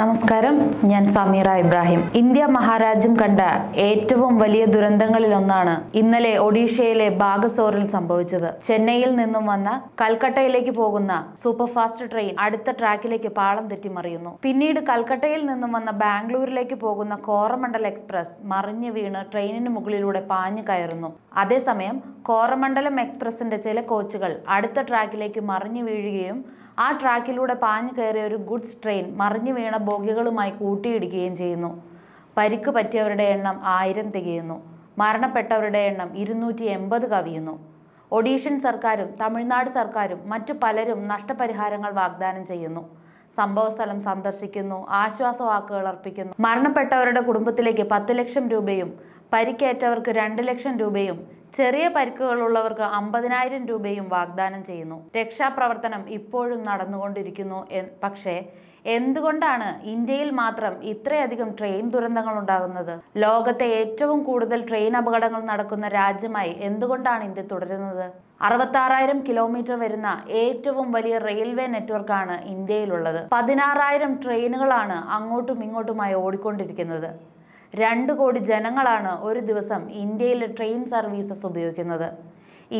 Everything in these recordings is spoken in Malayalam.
നമസ്കാരം ഞാൻ സമീറ ഇബ്രാഹിം ഇന്ത്യ മഹാരാജ്യം കണ്ട ഏറ്റവും വലിയ ദുരന്തങ്ങളിലൊന്നാണ് ഇന്നലെ ഒഡീഷയിലെ ബാഗസോറിൽ സംഭവിച്ചത് ചെന്നൈയിൽ നിന്നും വന്ന കൽക്കട്ടയിലേക്ക് പോകുന്ന സൂപ്പർഫാസ്റ്റ് ട്രെയിൻ അടുത്ത ട്രാക്കിലേക്ക് പാളം തെറ്റിമറിയുന്നു പിന്നീട് കൽക്കട്ടയിൽ നിന്നും വന്ന ബാംഗ്ലൂരിലേക്ക് പോകുന്ന കോറമണ്ഡൽ എക്സ്പ്രസ് മറിഞ്ഞു വീണ് ട്രെയിനിന് മുകളിലൂടെ പാഞ്ഞു കയറുന്നു അതേസമയം കോറമണ്ഡലം എക്സ്പ്രസിന്റെ ചില കോച്ചുകൾ അടുത്ത ട്രാക്കിലേക്ക് മറിഞ്ഞു വീഴുകയും ആ ട്രാക്കിലൂടെ പാഞ്ഞു കയറിയ ഒരു ഗുഡ്സ് ട്രെയിൻ മറിഞ്ഞു വീണ ബോഗികളുമായി കൂട്ടിയിടിക്കുകയും ചെയ്യുന്നു പരിക്ക് പറ്റിയവരുടെ എണ്ണം ആയിരം തികയുന്നു മരണപ്പെട്ടവരുടെ എണ്ണം ഇരുന്നൂറ്റി എൺപത് കവിയുന്നു ഒഡീഷൻ സർക്കാരും തമിഴ്നാട് സർക്കാരും മറ്റു പലരും നഷ്ടപരിഹാരങ്ങൾ വാഗ്ദാനം ചെയ്യുന്നു സംഭവസ്ഥലം സന്ദർശിക്കുന്നു ആശ്വാസ വാക്കുകൾ അർപ്പിക്കുന്നു മരണപ്പെട്ടവരുടെ കുടുംബത്തിലേക്ക് പത്ത് ലക്ഷം രൂപയും പരിക്കേറ്റവർക്ക് രണ്ട് ലക്ഷം രൂപയും ചെറിയ പരിക്കുകളുള്ളവർക്ക് അമ്പതിനായിരം രൂപയും വാഗ്ദാനം ചെയ്യുന്നു രക്ഷാപ്രവർത്തനം ഇപ്പോഴും നടന്നുകൊണ്ടിരിക്കുന്നു പക്ഷേ എന്തുകൊണ്ടാണ് ഇന്ത്യയിൽ മാത്രം ഇത്രയധികം ട്രെയിൻ ദുരന്തങ്ങൾ ഉണ്ടാകുന്നത് ലോകത്തെ ഏറ്റവും കൂടുതൽ ട്രെയിൻ അപകടങ്ങൾ നടക്കുന്ന രാജ്യമായി എന്തുകൊണ്ടാണ് ഇന്ത്യ തുടരുന്നത് അറുപത്താറായിരം കിലോമീറ്റർ വരുന്ന ഏറ്റവും വലിയ റെയിൽവേ നെറ്റ്വർക്കാണ് ഇന്ത്യയിലുള്ളത് പതിനാറായിരം ട്രെയിനുകളാണ് അങ്ങോട്ടും ഇങ്ങോട്ടുമായി ഓടിക്കൊണ്ടിരിക്കുന്നത് രണ്ട് കോടി ജനങ്ങളാണ് ഒരു ദിവസം ഇന്ത്യയിലെ ട്രെയിൻ സർവീസസ് ഉപയോഗിക്കുന്നത്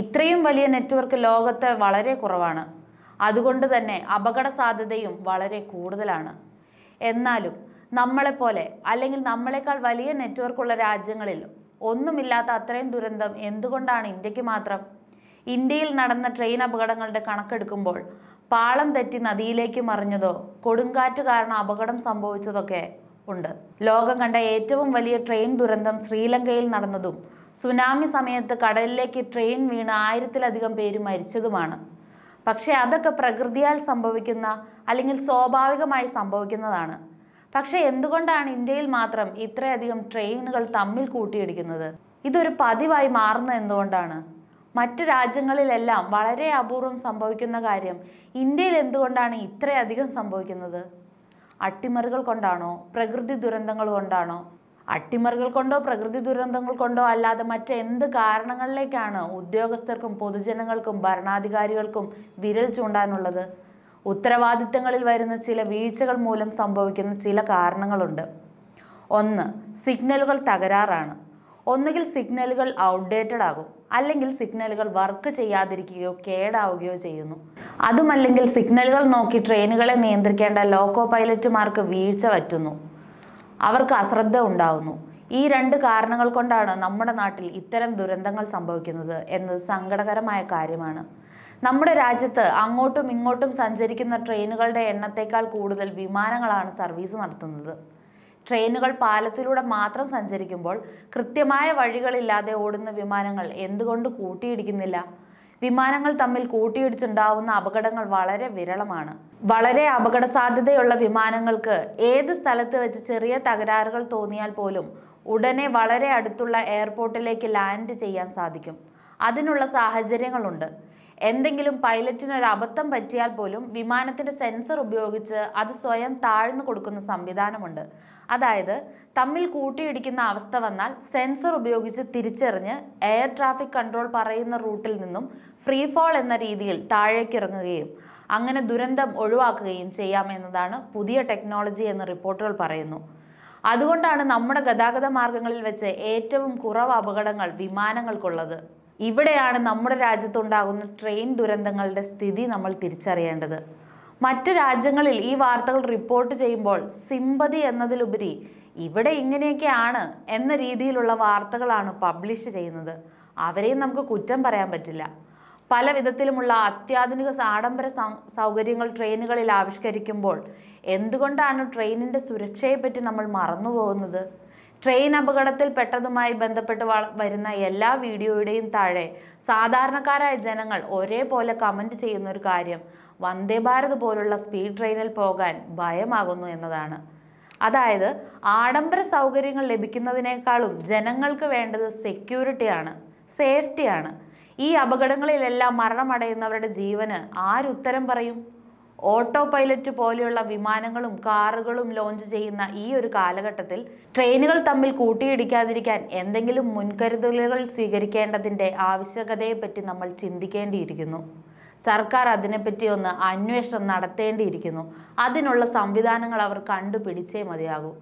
ഇത്രയും വലിയ നെറ്റ്വർക്ക് ലോകത്ത് വളരെ കുറവാണ് അതുകൊണ്ട് തന്നെ അപകട സാധ്യതയും വളരെ കൂടുതലാണ് എന്നാലും നമ്മളെപ്പോലെ അല്ലെങ്കിൽ നമ്മളെക്കാൾ വലിയ നെറ്റ്വർക്കുള്ള രാജ്യങ്ങളിൽ ഒന്നുമില്ലാത്ത അത്രയും ദുരന്തം എന്തുകൊണ്ടാണ് ഇന്ത്യക്ക് മാത്രം ഇന്ത്യയിൽ നടന്ന ട്രെയിൻ അപകടങ്ങളുടെ കണക്കെടുക്കുമ്പോൾ പാളം തെറ്റി നദിയിലേക്ക് മറിഞ്ഞതോ കൊടുങ്കാറ്റ് കാരണം അപകടം സംഭവിച്ചതൊക്കെ ഉണ്ട് ലോകം കണ്ട ഏറ്റവും വലിയ ട്രെയിൻ ദുരന്തം ശ്രീലങ്കയിൽ നടന്നതും സുനാമി സമയത്ത് കടലിലേക്ക് ട്രെയിൻ വീണ് ആയിരത്തിലധികം പേര് മരിച്ചതുമാണ് പക്ഷേ അതൊക്കെ പ്രകൃതിയാൽ സംഭവിക്കുന്ന അല്ലെങ്കിൽ സ്വാഭാവികമായി സംഭവിക്കുന്നതാണ് പക്ഷേ എന്തുകൊണ്ടാണ് ഇന്ത്യയിൽ മാത്രം ഇത്രയധികം ട്രെയിനുകൾ തമ്മിൽ കൂട്ടിയിടിക്കുന്നത് ഇതൊരു പതിവായി മാറുന്ന എന്തുകൊണ്ടാണ് മറ്റു രാജ്യങ്ങളിലെല്ലാം വളരെ അപൂർവം സംഭവിക്കുന്ന കാര്യം ഇന്ത്യയിൽ എന്തുകൊണ്ടാണ് ഇത്രയധികം സംഭവിക്കുന്നത് അട്ടിമറികൾ കൊണ്ടാണോ പ്രകൃതി ദുരന്തങ്ങൾ കൊണ്ടാണോ അട്ടിമറികൾ കൊണ്ടോ പ്രകൃതി ദുരന്തങ്ങൾ കൊണ്ടോ അല്ലാതെ മറ്റെന്ത് കാരണങ്ങളിലേക്കാണ് ഉദ്യോഗസ്ഥർക്കും പൊതുജനങ്ങൾക്കും ഭരണാധികാരികൾക്കും വിരൽ ചൂണ്ടാനുള്ളത് ഉത്തരവാദിത്തങ്ങളിൽ വരുന്ന ചില വീഴ്ചകൾ മൂലം സംഭവിക്കുന്ന ചില കാരണങ്ങളുണ്ട് ഒന്ന് സിഗ്നലുകൾ തകരാറാണ് ഒന്നുകിൽ സിഗ്നലുകൾ ഔട്ട്ഡേറ്റഡ് ആകും അല്ലെങ്കിൽ സിഗ്നലുകൾ വർക്ക് ചെയ്യാതിരിക്കുകയോ കേടാവുകയോ ചെയ്യുന്നു അതുമല്ലെങ്കിൽ സിഗ്നലുകൾ നോക്കി ട്രെയിനുകളെ നിയന്ത്രിക്കേണ്ട ലോക്കോ പൈലറ്റുമാർക്ക് വീഴ്ച പറ്റുന്നു അവർക്ക് അശ്രദ്ധ ഉണ്ടാവുന്നു ഈ രണ്ട് കാരണങ്ങൾ കൊണ്ടാണ് നമ്മുടെ നാട്ടിൽ ഇത്തരം ദുരന്തങ്ങൾ സംഭവിക്കുന്നത് എന്നത് സങ്കടകരമായ കാര്യമാണ് നമ്മുടെ രാജ്യത്ത് അങ്ങോട്ടും ഇങ്ങോട്ടും സഞ്ചരിക്കുന്ന ട്രെയിനുകളുടെ എണ്ണത്തേക്കാൾ കൂടുതൽ വിമാനങ്ങളാണ് സർവീസ് നടത്തുന്നത് ട്രെയിനുകൾ പാലത്തിലൂടെ മാത്രം സഞ്ചരിക്കുമ്പോൾ കൃത്യമായ വഴികളില്ലാതെ ഓടുന്ന വിമാനങ്ങൾ എന്തുകൊണ്ട് കൂട്ടിയിടിക്കുന്നില്ല വിമാനങ്ങൾ തമ്മിൽ കൂട്ടിയിടിച്ചുണ്ടാവുന്ന അപകടങ്ങൾ വളരെ വിരളമാണ് വളരെ അപകട സാധ്യതയുള്ള വിമാനങ്ങൾക്ക് ഏത് സ്ഥലത്ത് വെച്ച് ചെറിയ തകരാറുകൾ തോന്നിയാൽ പോലും ഉടനെ വളരെ അടുത്തുള്ള എയർപോർട്ടിലേക്ക് ലാൻഡ് ചെയ്യാൻ സാധിക്കും അതിനുള്ള സാഹചര്യങ്ങളുണ്ട് എന്തെങ്കിലും പൈലറ്റിന് ഒരു അബദ്ധം പറ്റിയാൽ പോലും വിമാനത്തിന്റെ സെൻസർ ഉപയോഗിച്ച് അത് സ്വയം താഴ്ന്നു കൊടുക്കുന്ന സംവിധാനമുണ്ട് അതായത് തമ്മിൽ കൂട്ടിയിടിക്കുന്ന അവസ്ഥ വന്നാൽ സെൻസർ ഉപയോഗിച്ച് തിരിച്ചറിഞ്ഞ് എയർ ട്രാഫിക് കൺട്രോൾ പറയുന്ന റൂട്ടിൽ നിന്നും ഫ്രീ ഫോൾ എന്ന രീതിയിൽ താഴേക്കിറങ്ങുകയും അങ്ങനെ ദുരന്തം ഒഴിവാക്കുകയും ചെയ്യാമെന്നതാണ് പുതിയ ടെക്നോളജി എന്ന് റിപ്പോർട്ടുകൾ പറയുന്നു അതുകൊണ്ടാണ് നമ്മുടെ ഗതാഗത മാർഗങ്ങളിൽ വെച്ച് ഏറ്റവും കുറവ് അപകടങ്ങൾ വിമാനങ്ങൾക്കുള്ളത് ഇവിടെയാണ് നമ്മുടെ രാജ്യത്തുണ്ടാകുന്ന ട്രെയിൻ ദുരന്തങ്ങളുടെ സ്ഥിതി നമ്മൾ തിരിച്ചറിയേണ്ടത് മറ്റ് രാജ്യങ്ങളിൽ ഈ വാർത്തകൾ റിപ്പോർട്ട് ചെയ്യുമ്പോൾ സിമ്പതി എന്നതിലുപരി ഇവിടെ ഇങ്ങനെയൊക്കെയാണ് എന്ന രീതിയിലുള്ള വാർത്തകളാണ് പബ്ലിഷ് ചെയ്യുന്നത് അവരെയും നമുക്ക് കുറ്റം പറയാൻ പറ്റില്ല പല വിധത്തിലുമുള്ള അത്യാധുനിക ആഡംബര സൗകര്യങ്ങൾ ട്രെയിനുകളിൽ ആവിഷ്കരിക്കുമ്പോൾ എന്തുകൊണ്ടാണ് ട്രെയിനിൻ്റെ സുരക്ഷയെപ്പറ്റി നമ്മൾ മറന്നു പോകുന്നത് ട്രെയിൻ അപകടത്തിൽപ്പെട്ടതുമായി ബന്ധപ്പെട്ട് വരുന്ന എല്ലാ വീഡിയോയുടെയും താഴെ സാധാരണക്കാരായ ജനങ്ങൾ ഒരേപോലെ കമൻറ്റ് ചെയ്യുന്ന ഒരു കാര്യം വന്ദേ ഭാരത് പോലുള്ള സ്പീഡ് ട്രെയിനിൽ പോകാൻ ഭയമാകുന്നു എന്നതാണ് അതായത് ആഡംബര സൗകര്യങ്ങൾ ലഭിക്കുന്നതിനേക്കാളും ജനങ്ങൾക്ക് വേണ്ടത് സെക്യൂരിറ്റിയാണ് സേഫ്റ്റിയാണ് ഈ അപകടങ്ങളിലെല്ലാം മരണമടയുന്നവരുടെ ജീവന് ആരുത്തരം പറയും ഓട്ടോ പൈലറ്റ് പോലെയുള്ള വിമാനങ്ങളും കാറുകളും ലോഞ്ച് ചെയ്യുന്ന ഈ ഒരു കാലഘട്ടത്തിൽ ട്രെയിനുകൾ തമ്മിൽ കൂട്ടിയിടിക്കാതിരിക്കാൻ എന്തെങ്കിലും മുൻകരുതലുകൾ സ്വീകരിക്കേണ്ടതിൻ്റെ ആവശ്യകതയെപ്പറ്റി നമ്മൾ ചിന്തിക്കേണ്ടിയിരിക്കുന്നു സർക്കാർ അതിനെപ്പറ്റി ഒന്ന് അന്വേഷണം നടത്തേണ്ടിയിരിക്കുന്നു അതിനുള്ള സംവിധാനങ്ങൾ അവർ കണ്ടുപിടിച്ചേ മതിയാകൂ